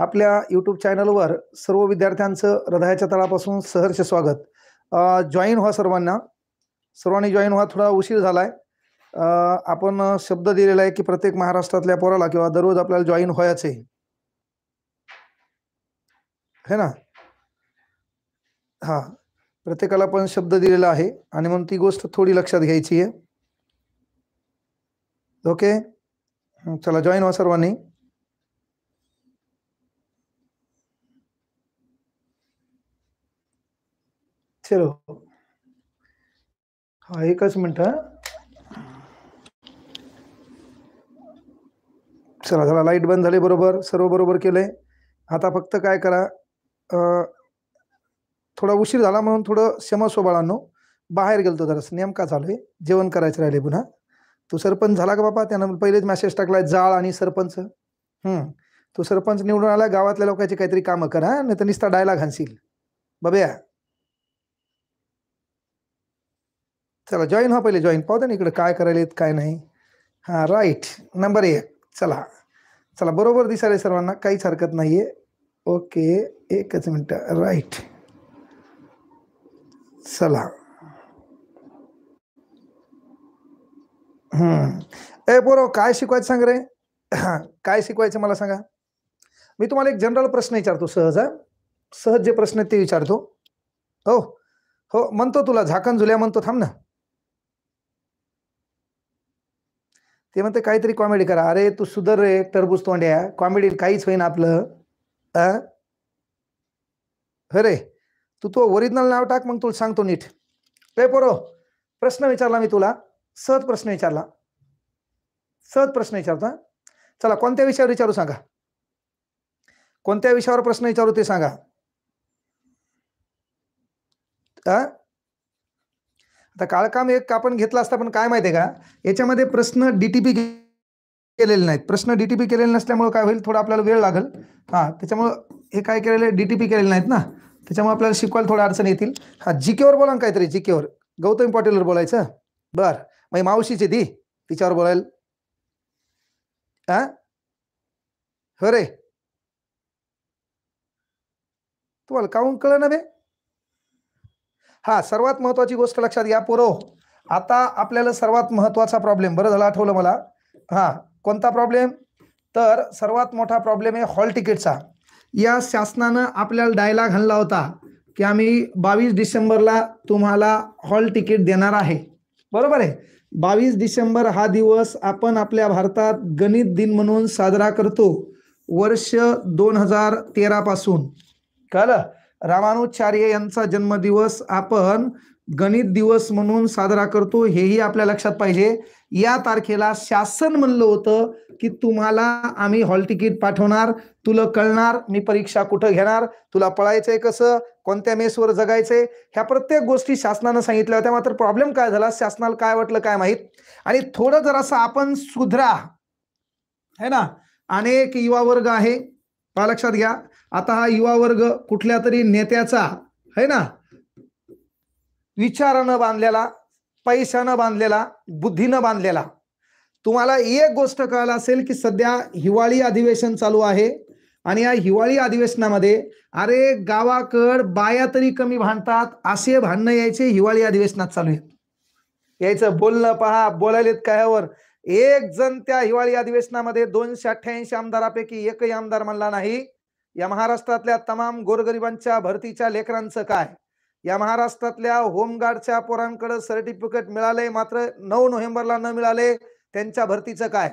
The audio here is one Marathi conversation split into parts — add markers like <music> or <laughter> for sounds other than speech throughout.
आपल्या यूट्यूब चॅनलवर सर्व विद्यार्थ्यांचं हृदयाच्या तळापासून सहर्ष स्वागत जॉईन व्हा सर्वांना सर्वांनी जॉईन व्हा थोडा उशीर झाला आहे आपण शब्द दिलेला आहे की प्रत्येक महाराष्ट्रातल्या पोराला किंवा दररोज आपल्याला जॉईन व्हायचं आहे है ना हां प्रत्येकाला पण शब्द दिलेला आहे आणि म्हणून ती गोष्ट थोडी लक्षात घ्यायची आहे ओके चला जॉईन व्हा सर्वांनी चलो हा एकच मिनिट चला झाला लाईट बंद झाली बरोबर सर्व बरोबर केलंय आता फक्त काय करा थोडा उशीर झाला म्हणून थोडं क्षमस्व बाळांनो बाहेर गेलतो जरा नेमका झालोय जेवण करायचं राहिले पुन्हा तो सरपंच झाला का बाबा त्यानं पहिलेच मेसेज टाकलाय जाळ आणि सरपंच हम्म तो सरपंच निवडून आला गावातल्या लोकांची काहीतरी कामं करा नाही तर निस्ता डायला घालशील बब्या चला जॉईन हो पहिले जॉईन पाहू ना इकडे काय करायला येत काय नाही हां राईट नंबर एक चला चला बरोबर दिसायला सर्वांना काहीच हरकत नाही आहे ओके एकच मिनटं राईट चला ए बरो काय शिकवायचं सांग रे हां <coughs> काय शिकवायचं मला सांगा मी तुम्हाला एक जनरल प्रश्न विचारतो सहज सहज जे प्रश्न आहेत ते विचारतो हो हो म्हणतो तुला झाकण झुल्या म्हणतो थांब ना ते म्हणते काहीतरी कॉमेडी करा अरे तू सुधर रे टरबूज तोंड्या कॉमेडी काहीच होईना आपलं अ अरे तू तो ओरिजिनल नाव टाक मग तुला सांगतो नीट ए पोरो प्रश्न विचारला मी तुला सहज प्रश्न विचारला सहज प्रश्न विचारता चला कोणत्या विषयावर विचारू सांगा कोणत्या विषयावर प्रश्न विचारू ते सांगा आता काळकाम एक आपण घेतला असता पण काय माहिती आहे का याच्यामध्ये प्रश्न डीटीपी पी केलेले नाहीत प्रश्न डीटीपी पी केलेले नसल्यामुळे काय होईल थोडा आपल्याला वेळ लागेल हां त्याच्यामुळं हे काय केलेले डीटीपी पी केलेले नाहीत ना त्याच्यामुळे आपल्याला शिकवायला थोड्या अडचण येतील हां जी बोला ना काहीतरी जी केवर गौतम पाटीलवर बोलायचं बरं मग मावशीचे दी तिच्यावर बोलायला हां हो रे तुम्हाला काऊन कळ ना बे हा सर्वात महत्वाची गोष्ट लक्षात घ्या पोरो आता आपल्याला सर्वात महत्वाचा प्रॉब्लेम बरं झालं आठवलं मला हा कोणता प्रॉब्लेम तर सर्वात मोठा प्रॉब्लेम आहे हॉल तिकीटचा या शासनानं आपल्याला डायलॉग आणला होता की आम्ही बावीस डिसेंबरला तुम्हाला हॉल तिकीट देणार आहे बरोबर आहे बावीस डिसेंबर हा दिवस आपण आपल्या भारतात गणित दिन म्हणून साजरा करतो वर्ष दोन हजार तेरापासून कळलं रामानुचार्य यांचा जन्मदिवस आपण गणित दिवस म्हणून साजरा करतो हेही आपल्या लक्षात पाहिजे या तारखेला शासन म्हणलं होतं की तुम्हाला आम्ही हॉल तिकीट पाठवणार तुला कळणार मी परीक्षा कुठं घेणार तुला पळायचंय कसं कोणत्या मेसवर जगायचंय ह्या प्रत्येक गोष्टी शासनानं सांगितल्या होत्या मात्र प्रॉब्लेम काय झाला शासनाला काय वाटलं काय माहीत आणि थोडं जरासं आपण सुधरा है ना अनेक युवा वर्ग आहे पहा लक्षात घ्या आता हा युवा वर्ग कुठल्या तरी नेत्याचा है ना विचारानं बांधलेला पैशानं बांधलेला बुद्धीनं बांधलेला तुम्हाला एक गोष्ट कळाला असेल की सध्या हिवाळी अधिवेशन चालू आहे आणि या हिवाळी अधिवेशनामध्ये अरे गावाकड बाया तरी कमी भांडतात असे भांडणं यायचे हिवाळी अधिवेशनात चालू आहेत यायचं बोलणं पहा बोलायलेत कायावर एक जण त्या हिवाळी अधिवेशनामध्ये दोनशे अठ्ठ्याऐंशी आमदारापैकी एकही आमदार म्हणला नाही या महाराष्ट्रातल्या तमाम गोरगरिबांच्या भरतीच्या लेकरांचं काय या महाराष्ट्रातल्या होमगार्डच्या पोरांकडे सर्टिफिकेट मिळाले मात्र नऊ नोव्हेंबरला न मिळाले त्यांच्या भरतीचं काय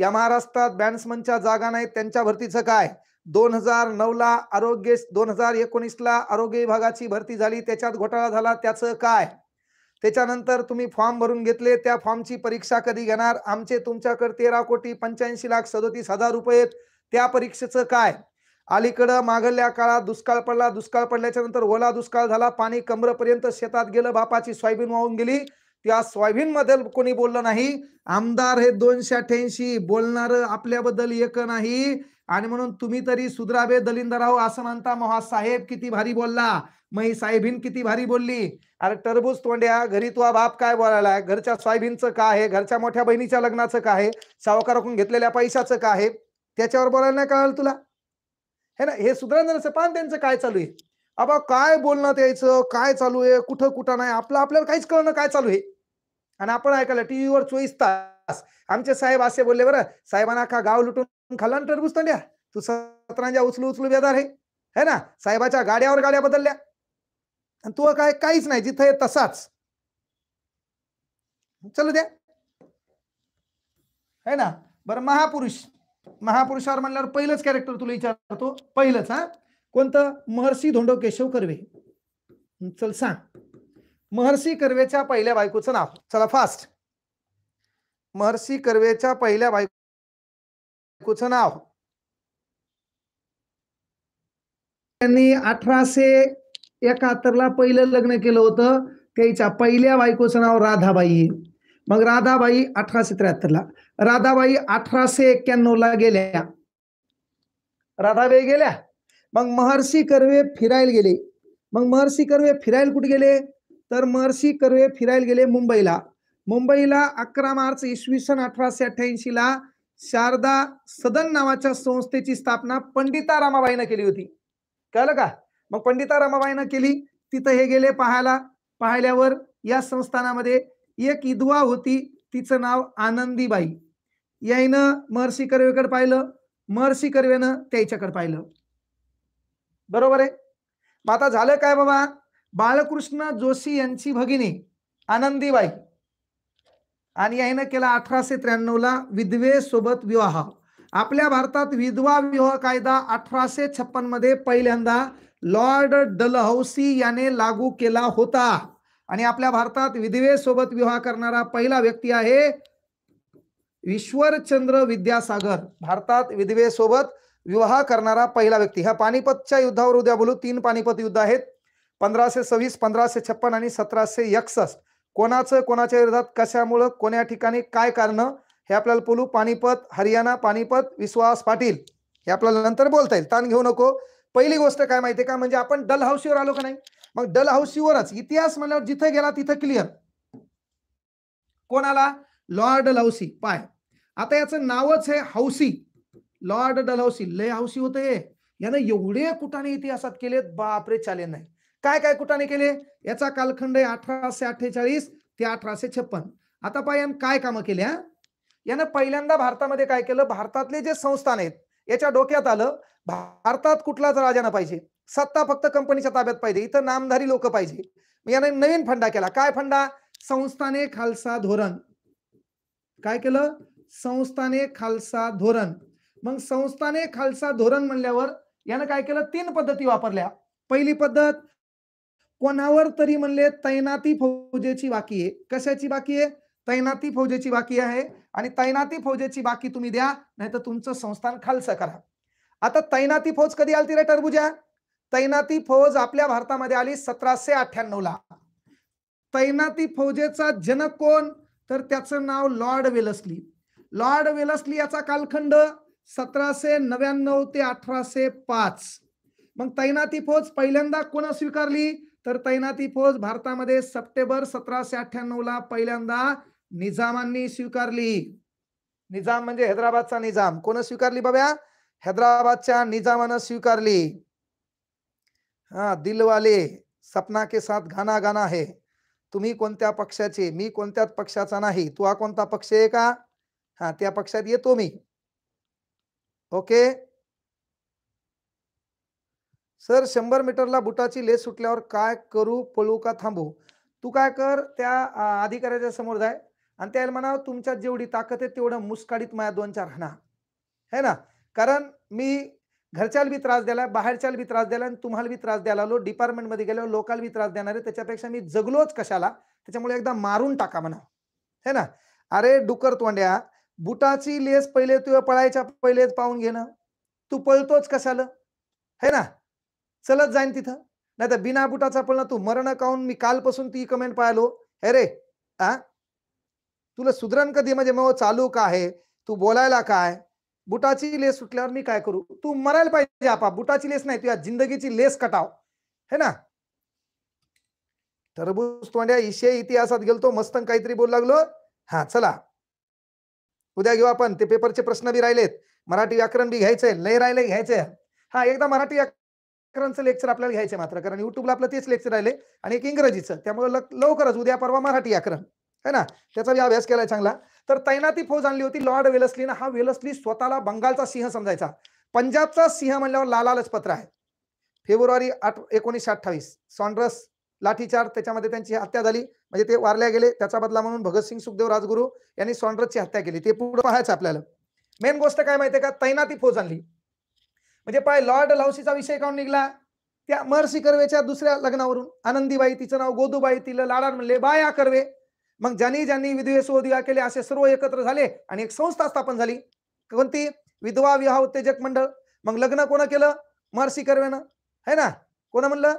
या महाराष्ट्रात बॅन्समनच्या जागा नाहीत त्यांच्या भरतीचं काय दोन हजार नऊ ला आरोग्य दोन हजार एकोणीस ला आरोग्य विभागाची भरती झाली त्याच्यात घोटाळा झाला त्याचं काय त्याच्यानंतर तुम्ही फॉर्म भरून घेतले त्या फॉर्मची परीक्षा कधी घेणार आमचे तुमच्याकडे तेरा कोटी पंच्याऐंशी लाख सदोतीस हजार रुपये त्या परीक्षेचं काय अलीकडं मागल्या काळात दुष्काळ पडला दुष्काळ पडल्याच्या नंतर ओला दुष्काळ झाला पाणी कमरपर्यंत शेतात गेलं बापाची सोयाबीन वाहून गेली त्या सोयाबीन मध्ये कोणी बोललं नाही आमदार हे दोनशे अठ्याऐंशी बोलणार आपल्याबद्दल एक नाही आणि म्हणून तुम्ही तरी सुधरावे दलिंदराव असं म्हणता महासाहेब किती भारी बोलला मग साहेबीन किती भारी बोलली अरे टरबूज तोंड्या घरी तुझा बाप काय बोलायला घरच्या साहेबीनचं काय आहे घरच्या मोठ्या बहिणीच्या लग्नाचं काय आहे सावकाराकडून घेतलेल्या पैशाचं काय आहे त्याच्यावर बोलायला नाही कळालं तुला हे ना हे सुधारणाचं पान त्यांचं काय चालू आहे अबा काय बोलणं त्याचं काय चालू आहे कुठं कुठं नाही आपलं आपल्याला काहीच कळणं काय चालू आहे आणि आपण ऐकायला टीव्हीवर चोवीस तास आमचे साहेब असे बोलले बरं साहेबांना का गाव लुटून खाल्ला टरबूज तोंड्या तू सतरांजा उचलू उचलू बेदार हे ना साहेबाच्या गाड्यावर गाड्या बदलल्या आणि तो काय काहीच नाही जिथे तसाच चल द्या है ना बरं महापुरुष महापुरुषावर म्हणल्यावर पहिलंच कॅरेक्टर तुला विचारतो पहिलंच हा कोणतं महर्षी धोंडो केशव कर्वे चल सांग महर्षी कर्वेच्या पहिल्या बायकोचं नाव चला फास्ट महर्षी कर्वेच्या पहिल्या बायकोचं नाव त्यांनी अठराशे ला पहिलं लग्न केलं होतं त्याच्या पहिल्या बायकोचं नाव राधाबाई मग राधाबाई अठराशे ला राधाबाई अठराशे ला गेल्या राधाबाई गेल्या मग महर्षी कर्वे फिरायला गेले मग महर्षी कर्वे फिरायला कुठे गेले तर महर्षी कर्वे फिरायला गेले मुंबईला मुंबईला अकरा मार्च इसवी सन अठराशे अठ्ठ्याऐंशी ला शारदा सदन नावाच्या संस्थेची स्थापना पंडिता रामाबाईनं केली होती कळलं का मग पंडिता रमाबाईनं केली तिथं हे गेले पाहायला पाहिल्यावर या संस्थानामध्ये एक इदवा होती तिचं नाव आनंदीबाई याईनं महर्षी कर्वेकडे पाहिलं महर्षी कर्वेनं त्याच्याकडे पाहिलं बरोबर आहे मग आता झालं काय बाबा बाळकृष्ण जोशी यांची भगिनी आनंदीबाई आणि याईनं केला अठराशे त्र्याण्णव ला सोबत विवाह आपल्या भारतात विधवा विवाह कायदा अठराशे छप्पन मध्ये पहिल्यांदा लॉर्ड डलहौसी याने लागू केला होता आणि आपल्या भारतात विधवेसोबत विवाह करणारा पहिला व्यक्ती आहे ईश्वरचंद्र विद्यासागर भारतात विधवेसोबत विवाह करणारा पहिला व्यक्ती ह्या पानिपतच्या युद्धावर उद्या बोलू तीन पानिपत युद्ध आहेत पंधराशे सव्वीस पंधराशे छप्पन आणि सतराशे एकसष्ट कोणाचं कोणाच्या विरोधात कशामुळं कोण्या ठिकाणी काय कारण हे आपल्याला बोलू पानिपत हरियाणा पानिपत विश्वास पाटील हे आपल्याला नंतर बोलता येईल ताण घेऊ नको पहिली गोष्ट काय माहितीये का म्हणजे आपण डल हाऊसीवर आलो का नाही मग डल हाऊसीवरच इतिहास म्हणल्यावर जिथे गेला तिथं क्लिअर कोणाला लॉर्ड हाऊसी पाय आता याचं नावच आहे हौसी लॉर्ड डलहौसी लय हौसी होते हे यानं एवढे कुटाने इतिहासात केलेत बापरे चाले नाही काय काय कुटाने केले याचा कालखंड आहे अठराशे अठ्ठेचाळीस ते अठराशे छप्पन आता पाय यानं काय कामं केल्या यानं पहिल्यांदा भारतामध्ये काय केलं भारतातले जे संस्थान आहेत याच्या डोक्यात आलं भारतात कुठलाच राजाना पाहिजे सत्ता फक्त कंपनीच्या ताब्यात पाहिजे इथं नामधारी लोक पाहिजे याने नवीन फंडा केला काय फंडा संस्थाने खालसा धोरण काय केलं संस्थाने खालसा धोरण मग संस्थाने खालसा धोरण म्हणल्यावर यानं काय केलं तीन पद्धती वापरल्या पहिली पद्धत कोणावर तरी म्हणले तैनाती फौजेची बाकी आहे कशाची बाकी आहे तैनाती फौजेची बाकी आहे आणि तैनाती फौजेची बाकी तुम्ही द्या नाहीतर तुमचं संस्थान खालसा करा आता तैनाती फौज कधी आली रे टरबुजा तैनाती फौज आपल्या भारतामध्ये आली सतराशे अठ्ठ्याण्णव ला तैनाती फौजेचा जनक कोण तर त्याचं नाव लॉर्ड वेलसली लॉर्ड वेलसली याचा कालखंड सतराशे नव्याण्णव ते अठराशे पाच मग तैनाती फौज पहिल्यांदा कोण स्वीकारली तर तैनाती फौज भारतामध्ये सप्टेंबर सतराशे अठ्ठ्याण्णव ला पहिल्यांदा निजामांनी स्वीकारली निजाम म्हणजे हैदराबादचा निजाम कोण स्वीकारली बघा हैदराबादच्या निजामानं स्वीकारली हा दिलवाले सपना के साथ गाना गाना आहे तुम्ही कोणत्या पक्षाचे मी कोणत्या पक्षाचा नाही तू हा कोणता पक्ष आहे का हा त्या पक्षात येतो मी ओके सर शंभर मीटरला बुटाची लेस सुटल्यावर काय करू पळू का थांबू तू काय कर त्या अधिकाऱ्याच्या समोर जाय आणि त्याला म्हणा तुमच्यात जेवढी ताकद आहे तेवढं मुसकाडीत माया दोन चार हाणा है ना कारण मी घरच्याला बी त्रास द्यायला बाहेरच्याला बी त्रास द्यायला आणि तुम्हाला बी त्रास द्यायला आलो डिपार्टमेंटमध्ये गेलो लोकाला बी त्रास देणार आहे त्याच्यापेक्षा मी जगलोच कशाला त्याच्यामुळे एकदा मारून टाका म्हणा है ना अरे डुकर तोंड्या बुटाची लेस पहिले तू पळायच्या पहिलेच पाहून घेणं तू पळतोच कशाला है ना चलत जाईन तिथं नाही तर बिना बुटाचा पळणं तू मरण काहून मी कालपासून ती कमेंट पाहिलो हे रे आ तुला सुधरण कधी म्हणजे मग चालू का आहे तू बोलायला काय बुटाची लेस सुटल्यावर मी काय करू तू मरायला पाहिजे आपा बुटाची लेस नाही तुझ्या जिंदगीची लेस कटाव हे ना टरबूज तोंड्या इशे इतिहासात गेलतो मस्त काहीतरी बोलू लागलो हा चला उद्या घेऊ आपण ते पेपरचे प्रश्न बी राहिलेत मराठी व्याकरण बी घ्यायचंय लय राहिले घ्यायचंय हा एकदा मराठी व्याकरणचं लेक्चर आपल्याला घ्यायचंय मात्र कारण युट्यूबला आपलं तेच लेक्चर राहिले आणि एक इंग्रजीचं त्यामुळे लवकरच उद्या परवा मराठी व्याकरण है ना त्याचा भी अभ्यास केलाय चांगला तर तैनाती फौज आणली होती लॉर्ड वेलस्लीनं हा वेलस्ली स्वतःला बंगालचा सिंह समजायचा पंजाबचा सिंह म्हणल्यावर लाला लजपत्र आहे फेब्रुवारी आठ एकोणीसशे अठ्ठावीस सॉन्ड्रस लाठीचार त्याच्यामध्ये त्यांची हत्या झाली म्हणजे ते वारल्या गेले त्याचा बदला म्हणून भगतसिंग सुखदेव राजगुरू यांनी सॉन्ड्रसची हत्या केली ते पुढे पाहायचं आपल्याला मेन गोष्ट काय माहितीये का तैनाती फौज आणली म्हणजे पाय लॉर्ड लावशीचा विषय काढून निघला त्या महर्षी कर्वेच्या दुसऱ्या लग्नावरून आनंदीबाई तिचं नाव गोदूबाई तिला लाडाड म्हणले बाया कर्वे मग ज्यांनी ज्यांनी विधवे विवाह केले असे सर्व एकत्र झाले आणि एक संस्था स्थापन झाली कोणती विधवा विवाह उत्तेजक मंडळ मग लग्न कोण केलं महर्षी कर्वेनं है ना कोण म्हणलं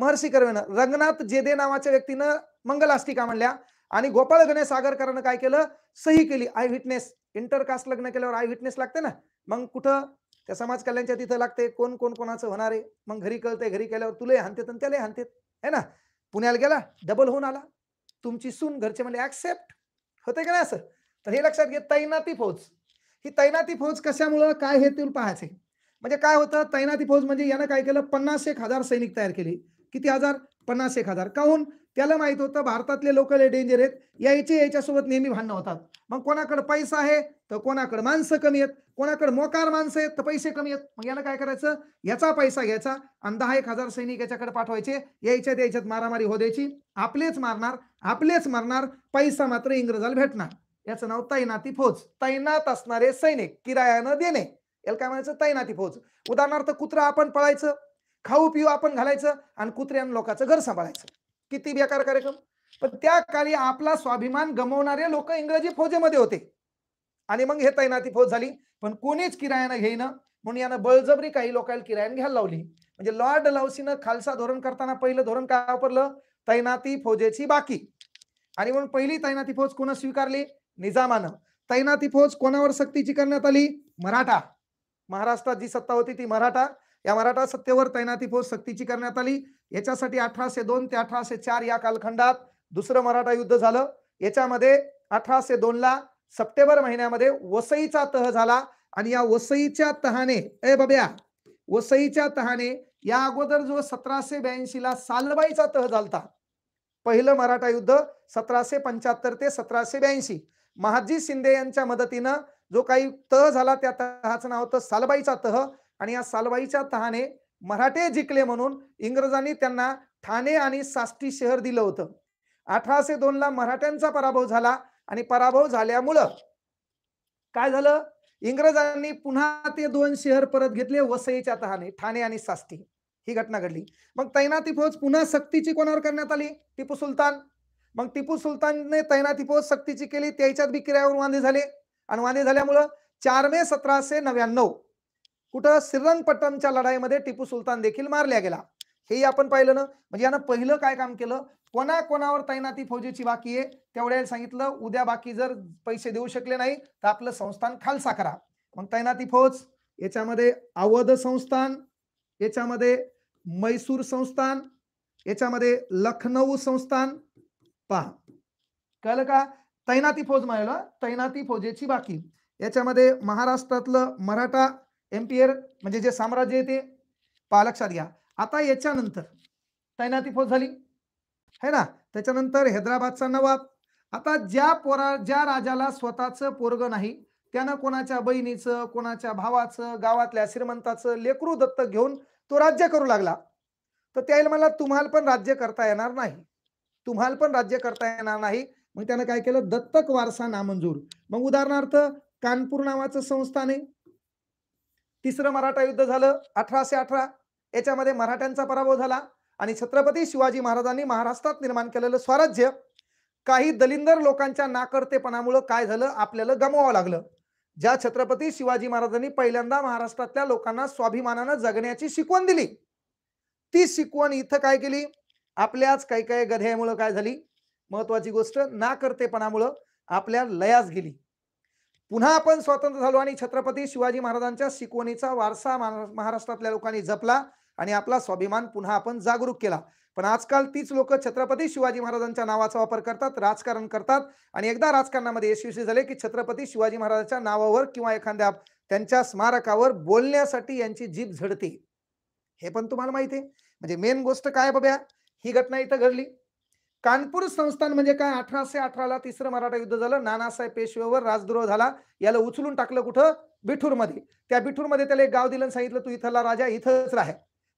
महर्षी कर्वेनं रंगनाथ जेदे नावाच्या व्यक्तीनं का म्हणल्या आणि गोपाळ गणेश सागरकरानं काय केलं सही केली आय विटनेस इंटरकास्ट लग्न केल्यावर आय विटनेस लागते ना मग कुठं त्या समाज कल्याणच्या तिथं लागते कोण कोण कोणाचं होणार आहे मग घरी कळते घरी केल्यावर तुले हानतेत आणि त्याला हानतेत है ना पुण्याला गेला डबल होऊन आला तुमची सून घरचे म्हणजे ऍक्सेप्ट होते का नाही असं तर हे लक्षात घे तैनाती फौज ही तैनाती फौज कशामुळं काय हे तुम्ही पाहायचंय म्हणजे काय होतं तैनाती फौज म्हणजे यानं काय केलं पन्नास एक हजार सैनिक तयार केले किती हजार पन्नास एक हजार काहून त्याला माहित होतं भारतातले लोकल डेंजर आहेत यायची याच्यासोबत नेहमी भांडणं होतात मग कोणाकडे पैसा आहे तर कोणाकडे माणसं कमी आहेत कोणाकडे मोकार माणसं आहेत तर पैसे कमी आहेत मग याला काय करायचं याचा पैसा घ्यायचा आणि दहा एक हजार सैनिक याच्याकडे पाठवायचे यायच्यात यायच्यात मारामारी हो द्यायची आपलेच मारणार आपलेच मारणार पैसा मात्र इंग्रजाला भेटणार याचं नाव तैनाती फौज तैनात असणारे सैनिक किरायानं देणे याला काय म्हणायचं तैनाती फौज उदाहरणार्थ कुत्रा आपण पळायचं खाऊ पिऊ आपण घालायचं आणि कुत्र्यानं लोकांचं घर सांभाळायचं किती बेकार कार्यक्रम पण त्या काळी आपला स्वाभिमान गमवणारे लोक इंग्रजी फौजेमध्ये होते आणि मग हे तैनाती फौज झाली पण कोणीच किरायानं घेईन म्हणून यानं बळजबरी काही लोकांना किरायानं घ्यायला लावली म्हणजे लॉर्ड लावसीनं खालसा धोरण करताना पहिलं धोरण काय वापरलं तैनाती फौजेची बाकी आणि म्हणून पहिली तैनाती फौज कोण स्वीकारली निजामानं तैनाती फौज कोणावर सक्तीची करण्यात आली मराठा महाराष्ट्रात जी सत्ता होती ती मराठा या मराठा सत्तेवर तैनाती फौज सक्तीची करण्यात आली याच्यासाठी अठराशे दोन ते अठराशे चार या कालखंडात दुसरं मराठा युद्ध झालं याच्यामध्ये अठराशे दोन ला सप्टेंबर महिन्यामध्ये वसईचा तह झाला आणि या वसईच्या तहाने ए बब्या वसईच्या तहाने या अगोदर जो सतराशे ब्याऐंशी ला सालबाईचा तह झालता पहिलं मराठा युद्ध सतराशे पंच्याहत्तर ते सतराशे ब्याऐंशी महाजी शिंदे यांच्या मदतीनं जो काही तह झाला त्या तहाचं नाव होतं सालबाईचा तह आणि या सालबाईच्या तहाने मराठे जिंकले म्हणून इंग्रजांनी त्यांना ठाणे आणि साष्टी शहर दिलं होतं अठराशे दोन ला मराठ्यांचा पराभव झाला आणि पराभव झाल्यामुळं काय झालं इंग्रजांनी पुन्हा ते दोन शहर परत घेतले वसईच्या तहाने ठाणे आणि सास्ती ही घटना घडली मग तैनाती फौज पुन्हा सक्तीची कोणावर करण्यात आली टिपू सुलतान मग टिपू सुलतानने तैनाती फौज सक्तीची केली त्याच्यात बी किरायावर वांदे झाले आणि वांदे झाल्यामुळं चार मे सतराशे नव्याण्णव कुठं श्रीरंगपट्टमच्या लढाईमध्ये टिपू सुलतान देखील मारल्या गेला हेही आपण पाहिलं ना म्हणजे यानं पहिलं काय काम केलं कोणा कोणावर तैनाती फौजेची बाकी आहे तेवढ्या सांगितलं उद्या बाकी जर पैसे देऊ शकले नाही तर आपलं संस्थान खालसा करा मग तैनाती फौज याच्यामध्ये अवध संस्थान याच्यामध्ये मैसूर संस्थान याच्यामध्ये लखनऊ संस्थान पहा कळलं का तैनाती फौज म्हणायला तैनाती फौजेची बाकी याच्यामध्ये महाराष्ट्रातलं मराठा एम्पियर म्हणजे जे साम्राज्य ते पहा लक्षात घ्या आता याच्यानंतर तैनाती फौज झाली है ना त्याच्यानंतर हैदराबादचा नवाब आता ज्या पोरा ज्या राजाला स्वतःचं पोरग नाही त्यानं कोणाच्या बहिणीचं कोणाच्या भावाचं गावातल्या श्रीमंताचं लेकरू दत्तक घेऊन तो राज्य करू लागला तर त्याला मला तुम्हाला पण राज्य करता येणार नाही तुम्हाला पण राज्य करता येणार नाही मग त्यानं काय केलं दत्तक वारसा नामंजूर मग उदाहरणार्थ कानपूर नावाचं संस्थान आहे तिसरं मराठा युद्ध झालं अठराशे अठरा याच्यामध्ये मराठ्यांचा पराभव झाला आणि छत्रपती शिवाजी महाराजांनी महाराष्ट्रात निर्माण केलेलं स्वराज्य काही दलिंदर लोकांच्या नाकर्तेपणामुळं काय झालं आपल्याला गमवावं लागलं ज्या छत्रपती शिवाजी महाराजांनी पहिल्यांदा महाराष्ट्रातल्या लोकांना स्वाभिमानानं जगण्याची शिकवण दिली ती शिकवण इथं काय केली आपल्याच काही काही गध्यामुळं काय झाली महत्वाची गोष्ट नाकर्तेपणामुळं आपल्या लयास गेली पुन्हा आपण स्वतंत्र झालो आणि छत्रपती शिवाजी महाराजांच्या शिकवणीचा वारसा महाराष्ट्रातल्या लोकांनी जपला आणि आपला स्वाभिमान पुन्हा आपण जागरूक केला पण आजकाल तीच लोक छत्रपती शिवाजी महाराजांच्या नावाचा वापर करतात राजकारण करतात आणि एकदा राजकारणामध्ये यशस्वी झाले की छत्रपती शिवाजी महाराजांच्या नावावर किंवा एखाद्या त्यांच्या स्मारकावर बोलण्यासाठी यांची जीभ झडते हे पण तुम्हाला माहिती आहे म्हणजे मेन गोष्ट काय बघ्या ही घटना इथं घडली कानपूर संस्थान म्हणजे काय अठराशे अठराला तिसरं मराठा युद्ध झालं नानासाहेब पेशवेवर राजद्रोह झाला याला उचलून टाकलं कुठं बिठूरमध्ये त्या बिठूरमध्ये त्याला एक गाव दिलं सांगितलं तू इथला राजा इथंच राहा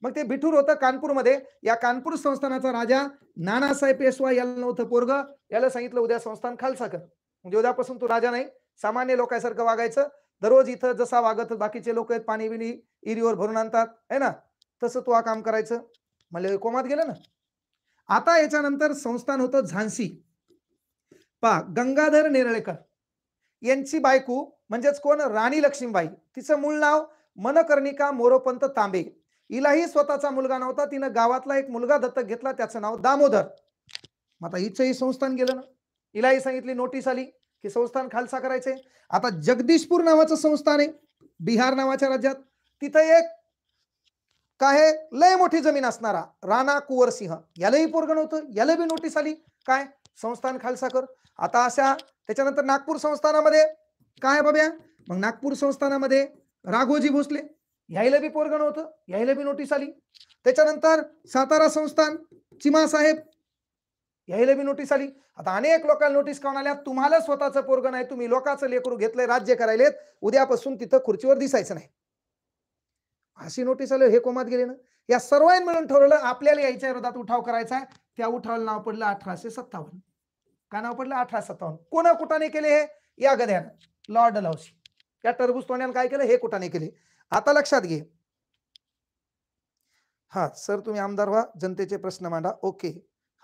मग ते बिठूर होतं कानपूरमध्ये या कानपूर संस्थानाचा राजा नानासाहेब पेशवा याला नव्हतं पोरग याला सांगितलं उद्या संस्थान खालसा कर म्हणजे उद्यापासून तू राजा नाही सामान्य लोकांसारखं वागायचं दररोज इथं जसा वागत बाकीचे लोक आहेत पाणी बिणी इरीवर भरून आणतात आहे ना तसं तू हा काम करायचं म्हणजे कोमात गेलं ना आता याच्यानंतर संस्थान होतं झांसी पा गंगाधर नेरळेकर यांची बायकू म्हणजेच कोण राणी लक्ष्मीबाई तिचं मूळ नाव मनकर्णिका मोरोपंत तांबे हिलाही स्वतःचा मुलगा नव्हता तिनं गावातला एक मुलगा दत्तक घेतला त्याचं नाव दामोदर मग आता हिचंही संस्थान गेलं ना हिलाही सांगितली नोटीस आली की संस्थान खालसा करायचे आता जगदीशपूर नावाचं संस्थान आहे बिहार नावाच्या राज्यात तिथं एक काय लय मोठी जमीन असणारा राणा कुवर सिंह यालाही पोरग नव्हतं याला बी नोटीस आली काय संस्थान खालसा कर आता अशा त्याच्यानंतर नागपूर संस्थानामध्ये काय बाब्या मग नागपूर संस्थानामध्ये राघोजी भोसले यायला बी पोरगण होतं यायला बी नोटीस आली त्याच्यानंतर सातारा संस्थान चिमा साहेब यायला बी नोटीस आली आता अनेक लोकांना नोटीस काढून आल्या तुम्हाला स्वतःचं पोरगण आहे तुम्ही लोकांचं लेकरू घेतलंय राज्य करायलेत उद्यापासून तिथं खुर्चीवर दिसायचं नाही अशी नोटीस आली हे कोमात गेले ना या सर्वांनी मिळून ठरवलं आपल्याला यायच्या विरोधात उठाव करायचा आहे त्या उठावाला नाव पडलं अठराशे सत्तावन्न का नाव पडलं अठराशे सत्तावन्न कोणा कुठाने केले हे या गद्यानं लॉर्ड लॉसी या टरबूज तोंड्यानं काय केलं हे कुठाने केले आता लक्षात घे हा सर तुम्ही आमदार व्हा जनतेचे प्रश्न मांडा ओके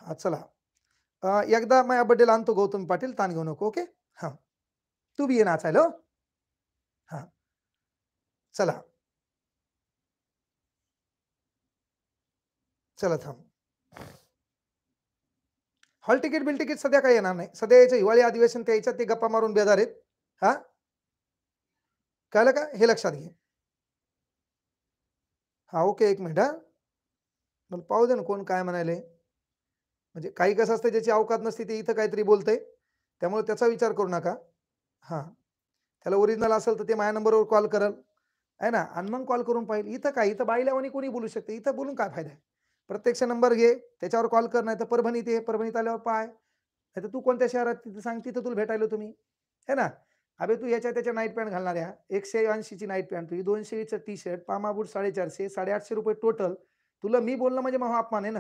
हा चला एकदा माझ्याबद्दल आणतो गौतम पाटील ताण घेऊ नको ओके हा तू बी ये नाचायला हो? हा चला चला थांब हॉल तिकीट बिल तिकीट सध्या काही येणार नाही सध्या यायचं हिवाळी अधिवेशन त्याच्यात ते गप्पा मारून बेदार आहेत हा कळलं का हे लक्षात घे हा ओके एक मिनिट हा मला पाहू दे ना कोण काय म्हणाले म्हणजे काही कसं असतं ज्याची अवकात नसते ते इथं काहीतरी बोलतंय त्यामुळे त्याचा विचार करू नका हां त्याला ओरिजिनल असेल तर ते माझ्या नंबरवर कॉल करल आहे ना आणि मग कॉल करून पाहिजे इथं काय इथं बाईल्यावानी कोणी बोलू शकते इथं बोलून काय फायदा आहे प्रत्यक्ष नंबर घे त्याच्यावर कॉल कर नाही तर परभणीत ये परभणीत आल्यावर पाय नाही तर तू कोणत्या शहरात तिथे सांग तिथं तुला भेटायला तुम्ही है ना अबे तू याच्या त्याच्या नाईट पॅन्ट घालणार आहे एकशे ऐंशीची नाईट पॅन्ट तुझी दोनशे टी शर्ट पामाबूट साडेचारशे साडेआठशे रुपये टोटल तुला मी बोलणं म्हणजे महा अपमान आहे ना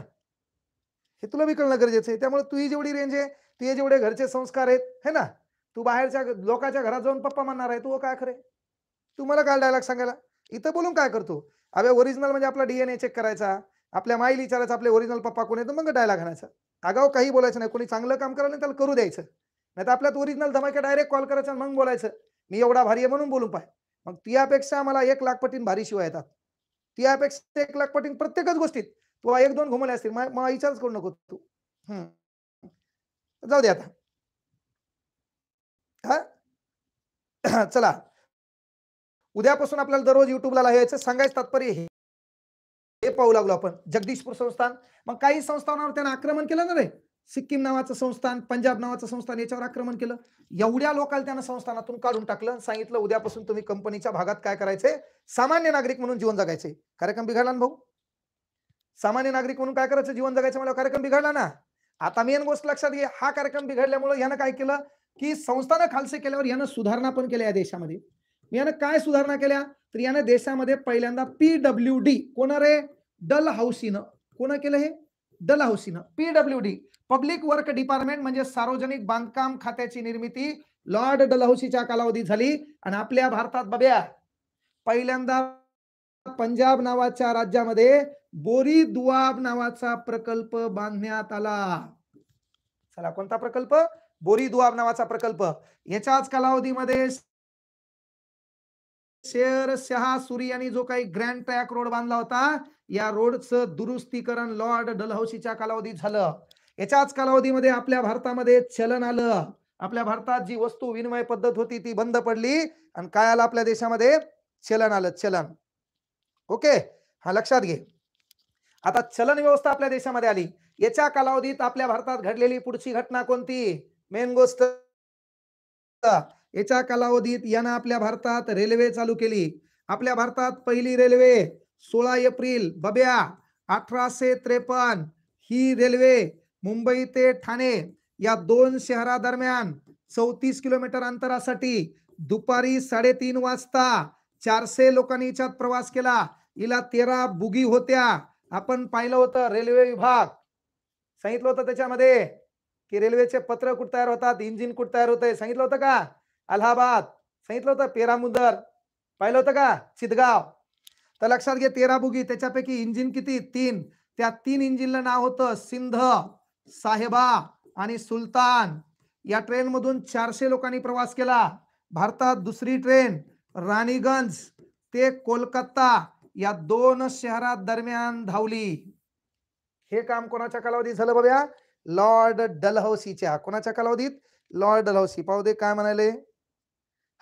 हे तुला विकलणं गरजेचं आहे त्यामुळे तुझी जेवढी रेंज आहे तुझे जेवढे घरचे संस्कार आहेत है ना तू बाहेरच्या लोकांच्या घरात जाऊन पप्पा म्हणणार आहे तू हो काय खरे तू मला काल डायलॉग सांगायला इथं बोलून काय करतो अबे ओरिजिनल म्हणजे आपला डीएनए चेक करायचा आपल्या माईल विचारायचा आपले ओरिजिनल पप्पा कोण तर मग डायलॉग आणायचा आगाव काही बोलायचं नाही कोणी चांगलं काम करायला त्याला करू द्यायचं नाही तर आपल्यात ओरिजिनल धमाक्या डायरेक्ट कॉल करायचा मग बोलायचं मी एवढा भारी आहे म्हणून बोलून पाय मग तियापेक्षा मला एक लाख पटीन भारी शिवाय येतात तियापेक्षा एक लाख पटीन प्रत्येकच गोष्टीत तू एक दोन घुमले असतील मग विचारच करू नको तू जाऊ दे आता हा <clears throat> चला उद्यापासून आपल्याला दररोज युट्यूबला लावायचं सांगायचं तात्पर्य हे पाहू लागलो आपण जगदीशपूर संस्थान मग काही संस्थानावर त्यांना आक्रमण केलं ना रे सिक्कीम नावाचं संस्थान पंजाब नावाचं संस्थान याच्यावर आक्रमण केलं एवढ्या लोकांना त्यानं संस्थानातून काढून टाकलं सांगितलं उद्यापासून तुम्ही कंपनीच्या भागात काय करायचे सामान्य नागरिक म्हणून जीवन जगायचे कार्यक्रम बिघडला ना भाऊ सामान्य नागरिक म्हणून काय करायचं जीवन जगायचं मला कार्यक्रम बिघडला ना आता मेन गोष्ट लक्षात घे हा कार्यक्रम बिघडल्यामुळे यानं काय केलं की संस्थानं खालसे केल्यावर यानं सुधारणा पण केल्या या देशामध्ये यानं काय सुधारणा केल्या तर यानं देशामध्ये पहिल्यांदा पीडब्ल्यू डी कोणा रे डल हाऊसीनं कोणा केलं हे P W P W D public work department म्हणजे सार्वजनिक बांधकाम खात्याची निर्मिती लॉर्ड डलहौसीच्या कालावधी झाली आणि आपल्या भारतात बब्या पहिल्यांदा पंजाब नावाच्या राज्यामध्ये बोरी दुआब नावाचा प्रकल्प बांधण्यात आला चला कोणता प्रकल्प बोरी दुआब नावाचा प्रकल्प याच्याच कालावधीमध्ये शेर शहा सुरी यांनी जो काही ग्रँड ट्रॅक रोड बांधला होता या रोडचं दुरुस्तीकरण लॉर्ड डलहौसीच्या कालावधीत झालं याच्याच कालावधीमध्ये आपल्या भारतामध्ये चलन आलं आपल्या भारतात जी वस्तू विनिमय पद्धत होती ती बंद पडली आणि काय आलं आपल्या देशामध्ये चलन आलं चलन ओके हा लक्षात घे आता चलन व्यवस्था आपल्या देशामध्ये आली याच्या कालावधीत आपल्या भारतात घडलेली पुढची घटना कोणती मेन गोष्ट याच्या कालावधीत यानं आपल्या भारतात रेल्वे चालू केली आपल्या भारतात पहिली रेल्वे सोळा एप्रिल बब्या अठराशे त्रेपन्न ही रेल्वे मुंबई ते ठाणे या दोन शहरादरम्यान चौतीस किलोमीटर अंतरासाठी दुपारी साडेतीन वाजता चारशे लोकांनी हिच्यात प्रवास केला हिला तेरा बुगी होत्या आपण पाहिलं होतं रेल्वे विभाग सांगितलं होतं त्याच्यामध्ये की रेल्वेचे पत्र कुठं तयार होतात इंजिन कुठं तयार होतंय सांगितलं होतं का अलाहाबाद सांगितलं होतं पेरामुदर पाहिलं होतं का चितगाव तर लक्षात घ्या तेरा बुगी त्याच्यापैकी इंजिन किती तीन त्या तीन इंजिनला नाव होतं सिंध साहेबा आणि सुलतान या ट्रेनमधून चारशे लोकांनी प्रवास केला भारतात दुसरी ट्रेन राणीगंज ते कोलकाता या दोन शहरात दरम्यान धावली हे काम कोणाच्या कालावधीत झालं बघा लॉर्ड डलहौसीच्या कोणाच्या कालावधीत लॉर्ड डलहौसी पाहू दे काय म्हणाले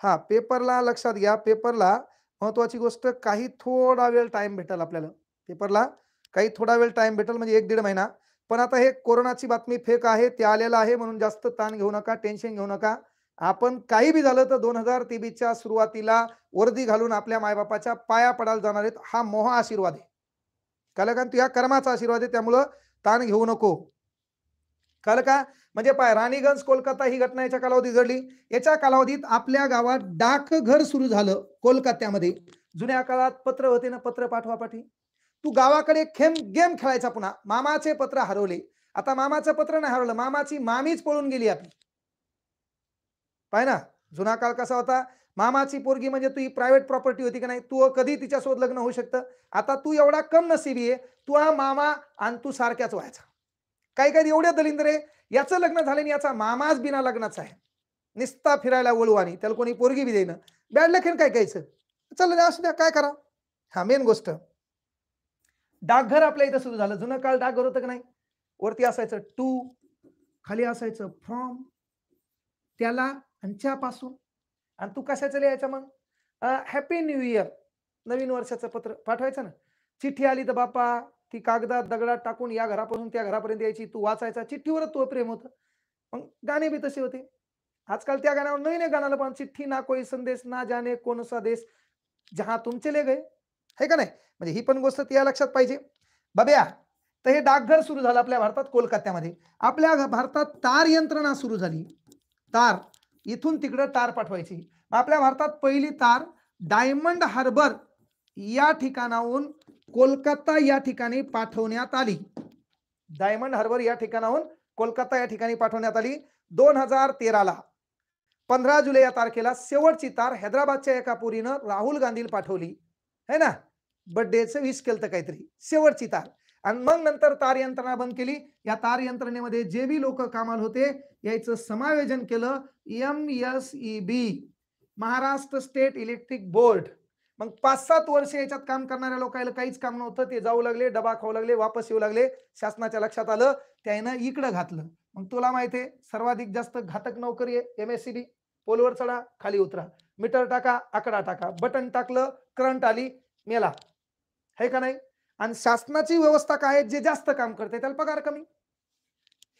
हा पेपरला लक्षात घ्या पेपरला महत्वाची गोष्ट काही थोडा वेळ टाइम भेटेल आपल्याला पेपरला काही थोडा वेळ टाइम भेटेल म्हणजे एक दीड महिना पण आता हे कोरोनाची बातमी फेक आहे ते आलेलं आहे म्हणून जास्त ताण घेऊ नका टेन्शन घेऊ नका आपण काही बी झालं तर दोन हजार तेवीसच्या सुरुवातीला वर्दी घालून आपल्या मायबापाच्या पाया पडायला जाणार आहेत हा मोहा आशीर्वाद आहे कलाकांत या कर्माचा आशीर्वाद आहे त्यामुळं ताण घेऊ नको कळलं का म्हणजे पाय राणीगंज कोलकाता ही घटना याच्या कालावधीत घडली याच्या कालावधीत आपल्या गावात डाकघर सुरू झालं कोलकात्यामध्ये जुन्या काळात पत्र होते ना पत्र पाठवा पाठी तू गावाकडे खेम गेम खेळायचा पुन्हा मामाचे पत्र हरवले आता मामाचं पत्र नाही हरवलं मामाची मामीच पळून गेली आपली पाय ना जुना काळ कसा होता मामाची पोरगी म्हणजे तू प्रायव्हेट प्रॉपर्टी होती की नाही तू कधी तिच्यासोबत लग्न होऊ शकतं आता तू एवढा कम नसीबी आहे तू हा मामा आणि तू सारख्याच व्हायचा काही काही एवढ्या दलिंदर रे याचं लग्न झालं आणि याचा मामाच बिना लग्नाचा आहे निस्ता फिरायला वळवानी त्याला कोणी पोरगी बी देईन बॅड लखेन काय कायचं चल असू द्या काय करा हा मेन गोष्ट डाकघर आपल्या इथं सुरू झालं जुनं काळ डाकघर होतं का नाही वरती असायचं टू खाली असायचं फ्रॉम त्याला पासून आणि तू कशाचं लिहायचं मग हॅपी न्यू इयर नवीन वर्षाचं पत्र पाठवायचं ना चिठ्ठी आली तर बापा ती कागदात दगडात टाकून या घरापासून त्या घरापर्यंत यायची तू वाचायचा चिठ्ठीवर तो प्रेम होत मग गाणे बी तसे होते आजकाल त्या गाण्यावर नवीन गाण्याला पण चिठ्ठी ना कोई संदेश ना जाणे कोणसा देश जहा तुमचे ले गए हे का नाही म्हणजे ही पण गोष्ट या लक्षात पाहिजे बब्या तर हे डाकघर सुरू झालं आपल्या भारतात कोलकात्यामध्ये आपल्या भारतात तार यंत्रणा सुरू झाली तार इथून तिकडं तार पाठवायची आपल्या भारतात पहिली तार डायमंड हार्बर या ठिकाणाहून कोलकाता या ठिकाणी पाठवण्यात आली डायमंड हार्बर या ठिकाणाहून कोलकाता या ठिकाणी पाठवण्यात आली दोन हजार तेराला पंधरा जुलै या तारखेला शेवटची तार हैदराबादच्या एका पुरीनं राहुल गांधीला पाठवली है ना बड्डेचं विस केलं तर काहीतरी शेवटची तार आणि मग नंतर तार यंत्रणा बंद केली या तार यंत्रणेमध्ये जे बी लोक कामाल होते याचं समायोजन केलं M S E B Maharashtra state electric board मग पाच सात वर्ष याच्यात काम करणाऱ्या लोकांना काहीच काम नव्हतं ते जाऊ लागले डबा खाऊ लागले वापस येऊ लागले शासनाच्या लक्षात आलं त्यानं इकडं घातलं मग तुला माहिती आहे सर्वाधिक जास्त घातक नोकरी आहे एम एस सी बी पोलवर चढा खाली उतरा मीटर टाका आकडा टाका बटन टाकलं करंट आली मेला हे का नाही आणि शासनाची व्यवस्था काय जे जास्त काम करते त्याला पगार कमी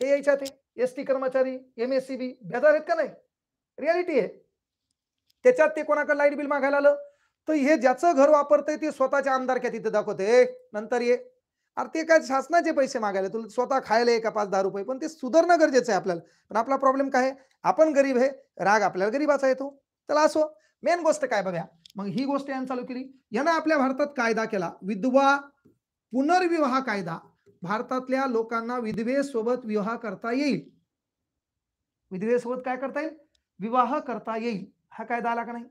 हे ते एस टी कर्मचारी एम एस सी बी आहेत का नाही रियालिटी आहे त्याच्यात ते कोणाकडे लाईट बिल मागायला आलं तर हे ज्याचं घर वापरतंय ते स्वतःच्या आमदारक्या तिथे दाखवते नंतर ये अरे ते काय शासनाचे पैसे मागायला तुला स्वतः खायला एका पाच दहा रुपये पण ते सुधारणं गरजेचं आहे आपल्याला पण आपला प्रॉब्लेम काय आपण गरीब आहे राग आपल्याला गरीबाचा येतो चला असो मेन गोष्ट काय बघा मग ही गोष्ट यानं चालू केली यानं आपल्या भारतात कायदा केला विधवा पुनर्विवाह कायदा भारतातल्या लोकांना विधवेसोबत विवाह करता येईल विधवेसोबत काय करता येईल विवाह करता येईल हा कायदा आला का नाही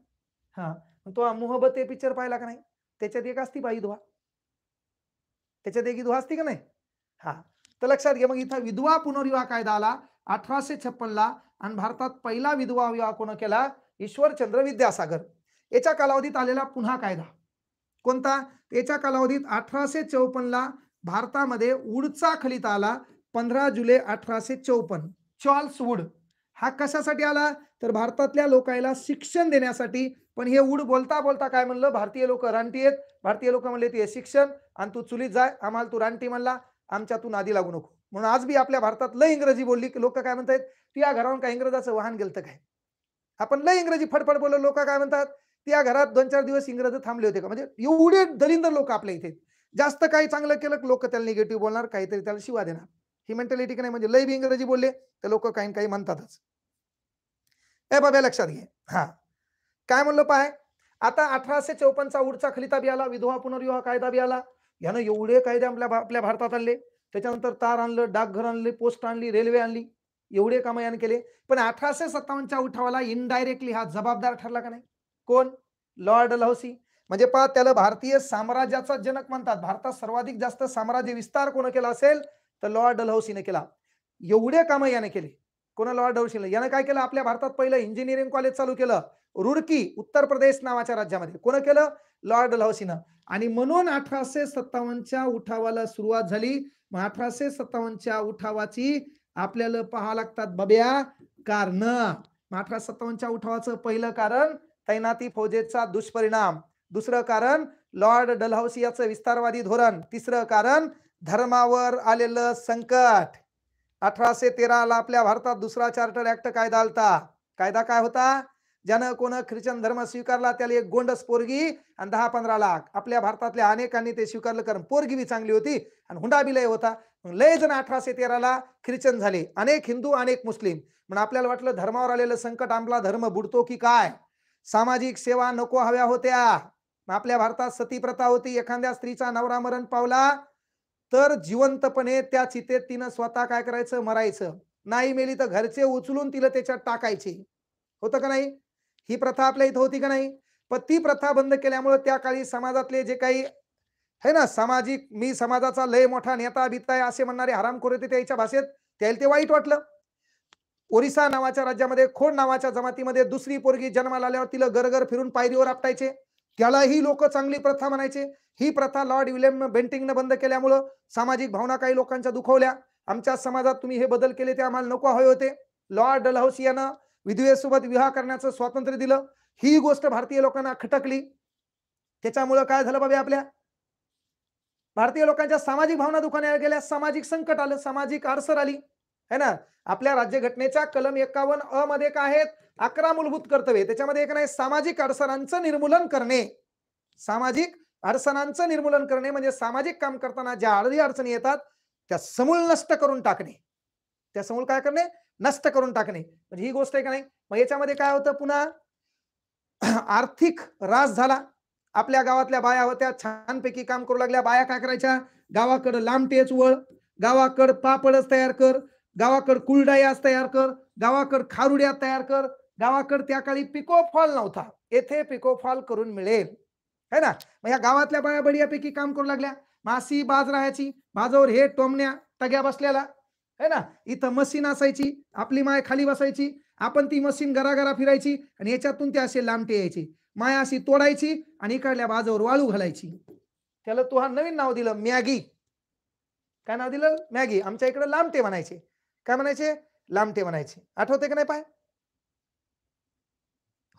हा तो मोहब्बत पिक्चर पाहिला का नाही त्याच्यात एक असती बाई विधवा त्याच्यात एक विधवा असती का नाही हा तर लक्षात घ्या मग इथं विधवा पुनर्विवाह कायदा आला अठराशे छप्पनला ला आणि भारतात पहिला विधवा विवाह कोण केला ईश्वरचंद्र विद्यासागर याच्या कालावधीत आलेला पुन्हा कायदा कोणता याच्या कालावधीत अठराशे चौपन्नला ला भारतामध्ये उडचा खलिता आला पंधरा जुलै अठराशे चौपन्न चार्ल्स वूड हा कशासाठी आला तर भारतातल्या लोकांना शिक्षण देण्यासाठी पण हे उड बोलता बोलता काय म्हणलं भारतीय लोक रानटी आहेत भारतीय लोक म्हणले ते शिक्षण आणि तू चुलीत जाय आम्हाला तू रानटी म्हणला आमच्या तू नादी लागू नको म्हणून आज बी आपल्या भारतात लय इंग्रजी बोलली की लोक काय म्हणतात त्या घरावर काय इंग्रजाचं वाहन गेलं काय आपण लय इंग्रजी फडफड बोललो लोक काय म्हणतात त्या घरात दोन चार दिवस इंग्रज थांबले होते का म्हणजे एवढे दलिंदर लोक आपल्या इथे जास्त काही चांगलं केलं लोक त्याला निगेटिव्ह बोलणार काहीतरी त्याला शिवा देणार ही मेंटॅलिटी नाही म्हणजे लय बी इंग्रजी बोलले तर लोक काही काही म्हणतातच ए बाब्या लक्षात घे हा काय म्हणलं पाय आता अठराशे चौपन्नचा उडचा बी आला विधवा पुनर्विवाह कायदा बी आला यानं एवढे कायदे आपल्या आपल्या भारतात आणले त्याच्यानंतर तार आणलं डाकघर आणले पोस्ट आणली रेल्वे आणली एवढे कामं याने केले पण अठराशे सत्तावन्नच्या उठावाला इनडायरेक्टली हा जबाबदार ठरला का नाही कोण लॉर्ड लहसी म्हणजे पहा त्याला भारतीय साम्राज्याचा जनक म्हणतात भारतात सर्वाधिक जास्त साम्राज्य विस्तार कोण केला असेल तर लॉर्ड डलहौसीने केला एवढे कामं याने केले कोणा लॉर्ड डलहौसीने यानं काय केलं आपल्या भारतात पहिलं इंजिनिअरिंग कॉलेज चालू केलं रुडकी उत्तर प्रदेश नावाच्या राज्यामध्ये कोण केलं लॉर्ड डलहौसीनं आणि म्हणून अठराशे सत्तावन्नच्या उठावाला सुरुवात झाली मग अठराशे सत्तावन्नच्या उठावाची आपल्याला पहा लागतात बब्या कारण अठराशे सत्तावन्नच्या उठावाचं पहिलं कारण तैनाती फौजेचा दुष्परिणाम दुसरं कारण लॉर्ड डलहौसी याचं विस्तारवादी धोरण तिसरं कारण धर्मावर आलेलं संकट अठराशे तेराला आपल्या भारतात दुसरा चार्टर ऍक्ट कायदा आलता कायदा काय होता ज्यानं कोण ख्रिश्चन धर्म स्वीकारला त्याला एक गोंडस पोरगी आणि दहा पंधरा लाख आपल्या भारतातल्या अनेकांनी ते स्वीकारलं कारण पोरगी बी चांगली होती आणि हुंडा बी लय होता लय जण अठराशे तेराला ख्रिश्चन झाले अनेक हिंदू अनेक मुस्लिम म्हणून आपल्याला वाटलं धर्मावर आलेलं संकट आपला धर्म बुडतो की काय सामाजिक सेवा नको हव्या होत्या आपल्या भारतात सती प्रथा होती एखाद्या स्त्रीचा नवरा मरण पावला तर जिवंतपणे त्या चितेत तिनं स्वतः काय करायचं मरायचं नाही मेली तर घरचे उचलून तिला त्याच्यात टाकायचे होतं का नाही ही प्रथा आपल्या इथं होती का नाही पण ती प्रथा बंद केल्यामुळे त्या काळी समाजातले जे काही है ना सामाजिक मी समाजाचा लय मोठा नेता बिताय असे म्हणणारे हरामखोर होते त्याच्या भाषेत त्याला ते वाईट वाटलं ओरिसा नावाच्या राज्यामध्ये खोड नावाच्या जमातीमध्ये दुसरी पोरगी जन्माला आल्यावर तिला गरगर फिरून पायरीवर आपटायचे त्यालाही लोक चांगली प्रथा म्हणायचे ही प्रथा लॉर्ड विल्यम बेंटिंगनं बंद केल्यामुळं सामाजिक भावना काही लोकांच्या दुखवल्या आमच्या समाजात तुम्ही हे बदल केले ते आम्हाला नको हवे होते लॉर्ड डलहौसी यानं विधवेसोबत विवाह करण्याचं स्वातंत्र्य दिलं ही गोष्ट भारतीय लोकांना खटकली त्याच्यामुळं काय झालं बाबा आपल्या भारतीय लोकांच्या सामाजिक भावना दुखाने गेल्या सामाजिक संकट आलं सामाजिक अडसर आली है ना आपल्या राज्यघटनेच्या कलम एकावन्न अ मध्ये काय आहेत अकरा मूलभूत कर्तव्य त्याच्यामध्ये एक नाही सामाजिक अडसरांचं निर्मूलन करणे सामाजिक अडचणांचं निर्मूलन करणे म्हणजे सामाजिक काम करताना ज्या अडधी अडचणी येतात त्या समूळ नष्ट करून टाकणे त्या समूळ काय करणे नष्ट करून टाकणे म्हणजे ही गोष्ट आहे का नाही मग याच्यामध्ये काय होतं पुन्हा <clears throat> आर्थिक रास झाला आपल्या गावातल्या बाया होत्या छानपैकी काम करू लागल्या बाया काय करायच्या गावाकडं लांबटेच वळ गावाकड पापडच तयार कर गावाकड कुलडायास तयार कर गावाकड खारुड्या तयार कर गावाकड त्या काळी पिकोफॉल नव्हता येथे पिकोफॉल करून मिळेल है ना मग या गावातल्या बाया बडियापैकी काम करू लागल्या मासी बाज राहायची बाजावर हे टोमण्या तग्या बसलेला है ना इथं मशीन असायची आपली माय खाली बसायची आपण ती मशीन घराघरा फिरायची आणि याच्यातून ते असे लांबटे यायची माया अशी तोडायची आणि इकडल्या बाजूवर वाळू घालायची त्याला तू हा नवीन नाव दिलं मॅगी काय नाव दिलं मॅगी आमच्या इकडे लांबटे म्हणायचे काय म्हणायचे लांबटे म्हणायचे आठवते का नाही पाय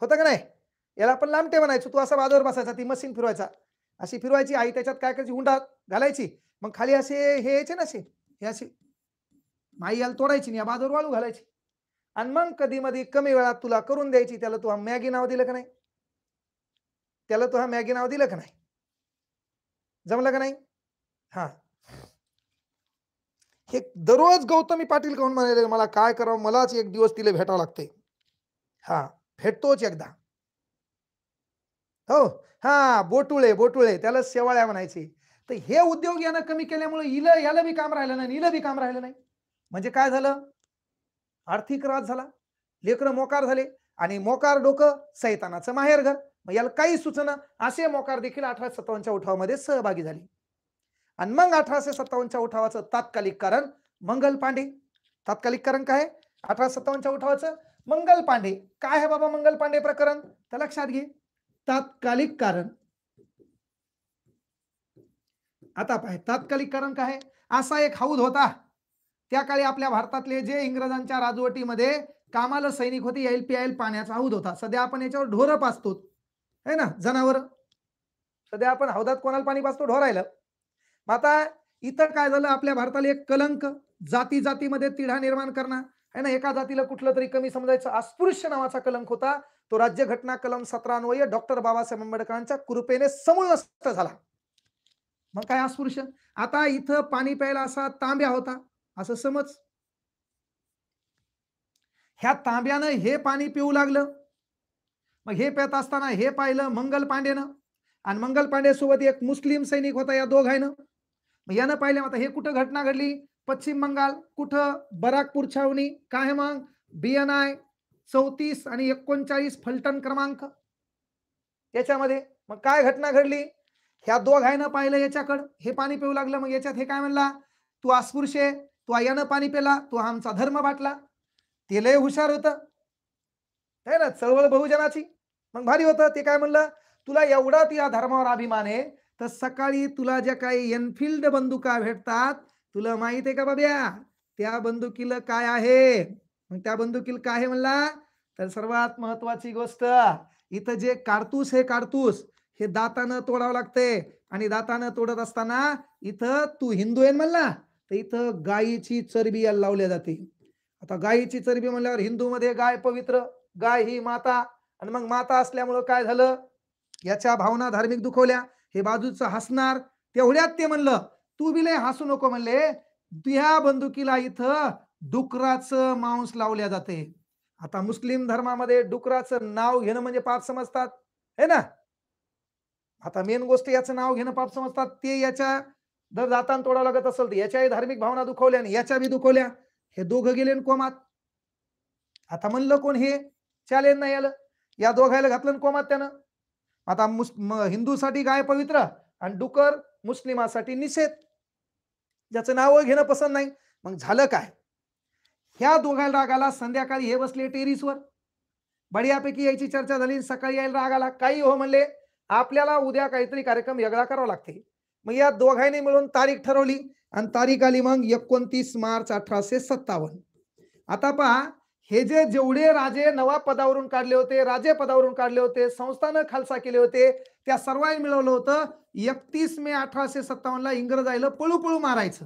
होत का नाही याला आपण लांबटे म्हणायचो तू असा बाजूवर बसायचा ती मशीन फिरवायचा अशी फिरवायची आई त्याच्यात काय करायची हुंडा घालायची मग खाली असे हे यायचे ना असे हे असे माई याला तोडायची नाही बाजूवर वाळू घालायची आणि मग कधी मधी कमी वेळात तुला करून द्यायची त्याला तू हा मॅगी नाव दिलं का नाही त्याला तू हा मॅगी नाव दिलं का नाही जमलं का नाही हा हे दररोज गौतमी पाटील कहून म्हणाले मला काय करावं मलाच एक दिवस तिला भेटावं लागते हा भेटतोच एकदा हो हा बोटुळे बोटुळे त्याला शेवाळ्या म्हणायचे तर हे उद्योग यानं कमी केल्यामुळे इलं याला बी काम राहिलं नाही इलं बी काम राहिलं नाही म्हणजे काय झालं आर्थिक राज झाला लेकरं मोकार झाले आणि मोकार डोकं सैतानाचं घर मग याला काही सूचना असे मोकार देखील अठराशे सत्तावन्नच्या उठावामध्ये सहभागी झाले आणि मग अठराशे सत्तावन्नच्या उठावाचं तात्कालिक कारण मंगल पांडे तात्कालिक कारण काय अठराशे सत्तावन्नच्या उठावाचं मंगल पांडे काय आहे बाबा मंगल पांडे प्रकरण तर लक्षात घे तात्कालिक कारण आता पाहे तात्कालिक कारण काय असा एक हौद होता त्या काळी आपल्या भारतातले जे इंग्रजांच्या राजवटीमध्ये कामाला सैनिक होते पी एल पाण्याचा हौद होता सध्या आपण याच्यावर ढोरं पाचतो है ना जनावर सध्या आपण हौदात कोणाला पाणी पाचतो ढोरायला मग आता इथं काय झालं आपल्या भारताला एक कलंक जाती जातीमध्ये तिढा निर्माण करणं है ना एका जातीला कुठलं तरी कमी समजायचं अस्पृश्य नावाचा कलंक होता तो राज्यघटना कलम सतरान्वय डॉक्टर बाबासाहेब आंबेडकरांच्या कृपेने समूळ नष्ट झाला मग काय अस्पृश्य आता इथं पाणी प्यायला असा तांब्या होता असं समज ह्या तांब्यानं हे पाणी पिऊ लागलं मग हे पेत असताना हे पाहिलं मंगल पांडेनं आणि मंगल पांडे सोबत एक मुस्लिम सैनिक होता या दोघायनं मग यानं पाहिलं आता हे कुठं घटना घडली पश्चिम बंगाल कुठं बराकपूर छावणी काय मग बीएनआय चौतीस आणि एकोणचाळीस फलटण क्रमांक याच्यामध्ये मग काय घटना घडली ह्या दोघायनं पाहिलं याच्याकडं हे पाणी पिऊ लागलं मग याच्यात हे काय म्हणला तू अस्पृश्य तू आयानं पाणी पेला तू आमचा धर्म बाटला ते लय हुशार होत नाही ना चळवळ बहुजनाची मग भारी होतं ते काय म्हणलं तुला एवढा या धर्मावर अभिमान आहे तर सकाळी तुला ज्या काही एनफिल्ड बंदुका भेटतात तुला माहित आहे का बाब्या त्या बंदुकीला काय आहे मग त्या बंदुकीला काय आहे म्हणला तर सर्वात महत्वाची गोष्ट इथं जे काडतूस हे काढतूस हे दातानं तोडावं लागते आणि दातानं तोडत असताना इथं तू हिंदू आहे म्हणला तर इथं गायीची चरबी याला लावल्या जाते आता गायीची चरबी म्हणल्यावर हिंदूमध्ये गाय पवित्र गाय ही माता आणि मग माता असल्यामुळं काय झालं याच्या भावना धार्मिक दुखवल्या हे बाजूचं हसणार तेवढ्यात ते म्हणलं तू बिले हसू नको म्हणले दुह्या बंदुकीला इथं डुकराचं मांस लावल्या जाते आता मुस्लिम धर्मामध्ये डुकराचं नाव घेणं म्हणजे पाप समजतात है ना आता मेन गोष्ट याचं नाव घेणं पाप समजतात ते याच्या जर दातान तोडा लागत असेल तर याच्याही धार्मिक भावना दुखवल्या आणि याच्या बी दुखवल्या हे दोघं गेले कोमात आता म्हणलं कोण हे चाले नाही आलं या दोघायला घातलं कोमात त्यानं आता हिंदूसाठी गाय पवित्र आणि डुकर मुस्लिमासाठी निषेध ज्याचं नाव घेणं पसंत नाही मग झालं काय ह्या दोघायला रागाला संध्याकाळी हे बसले टेरिसवर बढियापैकी यायची चर्चा झाली सकाळी यायला रागाला काही हो म्हणले आपल्याला उद्या काहीतरी कार्यक्रम वेगळा करावा लागते मग या दोघांनी मिळून तारीख ठरवली आणि तारीख आली मग एकोणतीस मार्च अठराशे सत्तावन्न आता पहा हे जे जेवढे राजे नवा पदावरून काढले होते राजे पदावरून काढले होते संस्थानं खालसा केले होते त्या सर्वांनी मिळवलं होतं एकतीस मे अठराशे सत्तावन्नला इंग्रजायला पळू पळू मारायचं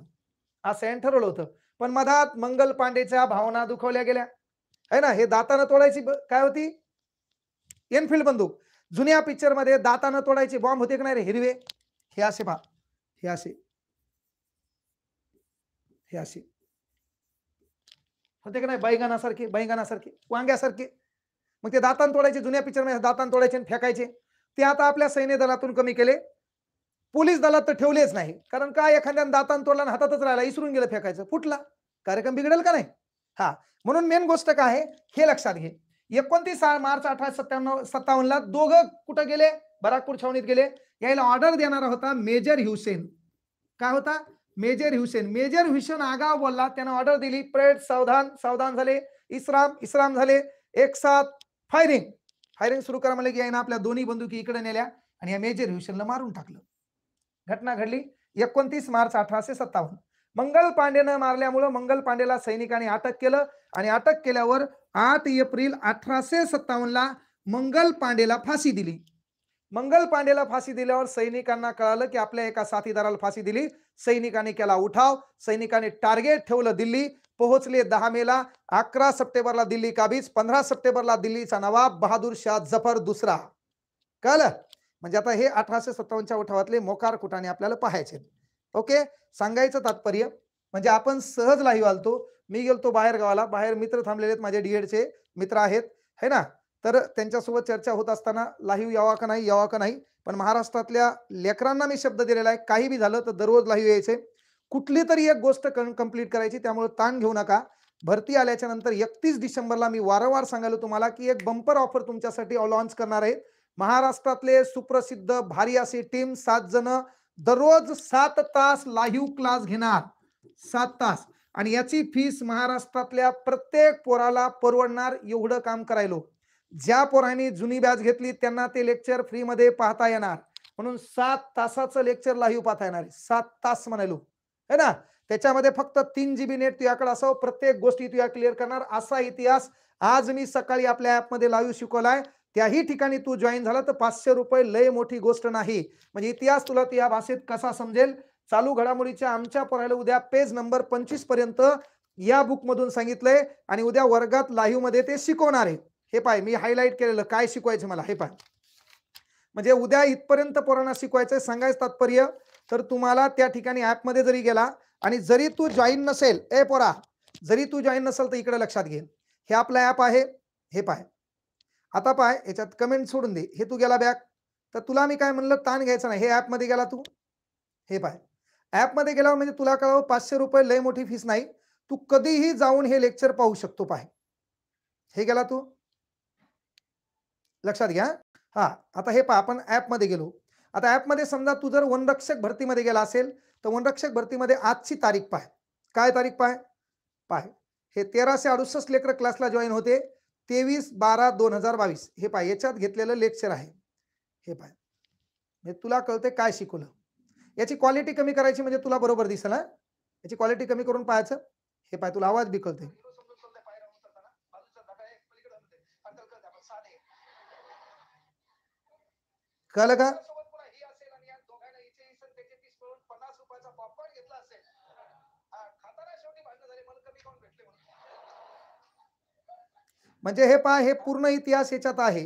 असं ठरवलं होतं पण मधात मंगल पांडेच्या भावना दुखवल्या गेल्या है ना हे दातानं तोडायची काय होती एनफिल्ड बंदूक जुन्या पिक्चरमध्ये दातानं तोडायची बॉम्ब होते की नाही रे हिरवे हे असे पहा हे असे हे असे का नाही बैगानासारखे बैगानासारखे वांग्यासारखे मग ते दातान तोडायचे जुन्या पिक्चरमध्ये दातान तोडायचे आणि फेकायचे ते आता आपल्या सैन्य दलातून कमी केले पोलीस दलात तर ठेवलेच नाही कारण काय एखाद्या दातान तोडला आणि हातातच राहिला इसरून गेलं फेकायचं फुटला कार्यक्रम बिघडेल का नाही हा म्हणून मेन गोष्ट काय आहे हे लक्षात घे एकोणतीस मार्च अठराशे सत्त्याण्णव सत्तावन्नला दोघं कुठं गेले बराकपूर छावणीत गेले यायला ऑर्डर देणारा होता मेजर ह्युसेन काय होता मेजर ह्युसेन मेजर हुसेन आगाव बोलला त्यानं ऑर्डर दिली प्रेड सावधान सावधान झाले इस्राम इस्राम झाले एक साथ फायरिंग फायरिंग सुरू करा म्हणलं की यानं आपल्या दोन्ही बंदुकी इकडे नेल्या आणि या मेजर ह्युसेनला मारून टाकलं घटना घडली एकोणतीस मार्च अठराशे सत्तावन्न मंगल पांडेनं मारल्यामुळं मंगल पांडेला सैनिकांनी अटक केलं आणि अटक केल्यावर आठ एप्रिल अठराशे सत्तावन्नला मंगल पांडेला फाशी दिली मंगल पांडेला फाशी दिल्यावर सैनिकांना कळालं की आपल्या एका साथीदाराला फाशी दिली सैनिकांनी केला उठाव सैनिकाने टार्गेट ठेवलं दिल्ली पोहोचले दहा मेला अकरा सप्टेंबरला दिल्ली काबीज पंधरा सप्टेंबरला दिल्लीचा नवाब बहादूर शाह जफर दुसरा कळलं म्हणजे आता हे अठराशे सत्तावन्नच्या उठावातले मोकार कुटाने आपल्याला पाहायचे ओके सांगायचं तात्पर्य म्हणजे आपण सहज लाही वालतो मी गेलतो बाहेर गावाला बाहेर मित्र थांबलेले आहेत माझे डीएडचे मित्र आहेत है ना तर त्यांच्यासोबत चर्चा होत असताना लाईव्ह यावा का नाही यावा का नाही पण महाराष्ट्रातल्या लेकरांना मी शब्द दिलेला आहे काही बी झालं तर दररोज लाईव्ह यायचे कुठली तरी एक गोष्ट कंप्लीट करायची त्यामुळे ताण घेऊ नका भरती आल्याच्या नंतर एकतीस डिसेंबरला मी वारंवार सांगायलो तुम्हाला की एक बंपर ऑफर तुमच्यासाठी लॉन्च करणार आहे महाराष्ट्रातले सुप्रसिद्ध भारी असे टीम सात जण दररोज सात तास लाईव्ह क्लास घेणार सात तास आणि याची फीस महाराष्ट्रातल्या प्रत्येक पोराला परवडणार एवढं काम करायलो ज्या पोरांनी जुनी बॅच घेतली त्यांना ते लेक्चर फ्रीमध्ये पाहता येणार म्हणून सात तासाचं लेक्चर लाईव्ह पाहता येणार सात तास म्हणालो है ना त्याच्यामध्ये फक्त तीन जीबी नेट तुझ्याकडे असावं प्रत्येक गोष्टी तुझ्या क्लिअर करणार असा इतिहास आज मी सकाळी आपल्या ऍपमध्ये लाईव्ह शिकवलाय त्याही ठिकाणी तू जॉईन झाला तर पाचशे रुपये लय मोठी गोष्ट नाही म्हणजे इतिहास तुला या भाषेत कसा समजेल चालू घडामोडीच्या आमच्या पोराला उद्या पेज नंबर पंचवीस पर्यंत या बुकमधून सांगितलंय आणि उद्या वर्गात लाईव्ह मध्ये ते शिकवणार आहे हे पाय मी हायलाईट केलेलं काय शिकवायचं मला हे पाय म्हणजे उद्या इथपर्यंत पोरांना शिकवायचं सांगायचं तात्पर्य तर तुम्हाला त्या ठिकाणी ॲपमध्ये जरी गेला आणि जरी तू जॉईन नसेल ए पोरा जरी तू जॉईन नसेल तर इकडे लक्षात घे हे आपलं ॲप आहे हे पाय आता पाय याच्यात कमेंट सोडून दे हे तू गेला बॅक तर तुला मी काय म्हणलं ताण घ्यायचं नाही हे ॲपमध्ये गेला तू हे पाय ॲपमध्ये गेल्यावर म्हणजे तुला कळावं पाचशे रुपये लय मोठी फीस नाही तू कधीही जाऊन हे लेक्चर पाहू शकतो पाय हे गेला तू लक्षात घ्या हा आता हे पहा आपण ॲपमध्ये गेलो आता ॲपमध्ये समजा तू जर वनरक्षक भरतीमध्ये गेला असेल तर वनरक्षक भरतीमध्ये आजची तारीख पाय काय तारीख पाय पाय हे तेराशे अडुसष्ट लेकर क्लासला जॉईन होते तेवीस बारा दोन हजार बावीस हे पाय याच्यात घेतलेलं लेक्चर आहे हे पाय म्हणजे तुला कळते काय शिकवलं याची क्वालिटी कमी करायची म्हणजे तुला बरोबर दिसेल याची क्वालिटी कमी करून पाहायचं हे पाय तुला आवाज बी कळलं का म्हणजे हे पहा हे पूर्ण इतिहास याच्यात आहे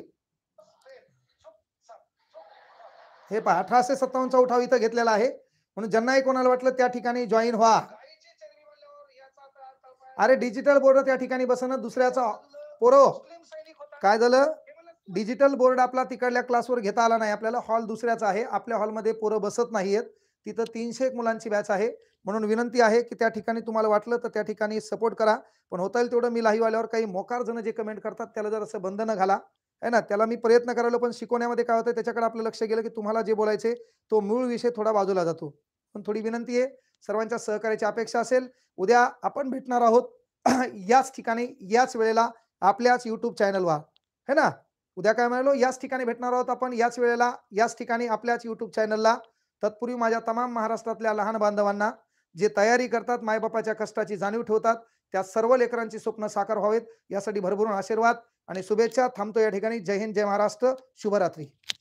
हे पहा अठराशे चा उठाव इथं घेतलेला आहे म्हणून ज्यांनाही कोणाला वाटलं त्या ठिकाणी जॉईन व्हा अरे डिजिटल बोर्ड त्या ठिकाणी बसन दुसऱ्याचा पोरो काय झालं डिजिटल बोर्ड आपला तिकडल्या क्लासवर घेता आला नाही आपल्याला हॉल दुसऱ्याचा आहे आपल्या हॉलमध्ये पोरं बसत नाहीयेत तिथं तीनशे एक मुलांची बॅच आहे म्हणून विनंती आहे की त्या ठिकाणी तुम्हाला वाटलं तर त्या ठिकाणी सपोर्ट करा पण होता येईल तेवढं मी लाही आल्यावर काही मोकार जण जे कमेंट करतात त्याला जर असं बंधनं घाला है ना त्याला मी प्रयत्न करायला पण शिकवण्यामध्ये काय होतं त्याच्याकडे आपलं लक्ष गेलं की तुम्हाला जे बोलायचे तो मूळ विषय थोडा बाजूला जातो पण थोडी विनंती आहे सर्वांच्या सहकार्याची अपेक्षा असेल उद्या आपण भेटणार आहोत <clears throat> याच ठिकाणी याच वेळेला आपल्याच युट्यूब चॅनलवर है ना उद्या काय म्हणालो याच ठिकाणी भेटणार आहोत आपण याच वेळेला याच ठिकाणी आपल्याच युट्यूब चॅनलला तत्पूर्वी माझ्या तमाम महाराष्ट्रातल्या लहान बांधवांना जे तयारी करतात मायबापाच्या कष्टाची जाणीव ठेवतात त्या सर्व लेकरांची स्वप्न साकार व्हावेत यासाठी भरभरून आशीर्वाद आणि शुभेच्छा थांबतो या ठिकाणी जय हिंद जय महाराष्ट्र शुभरात्री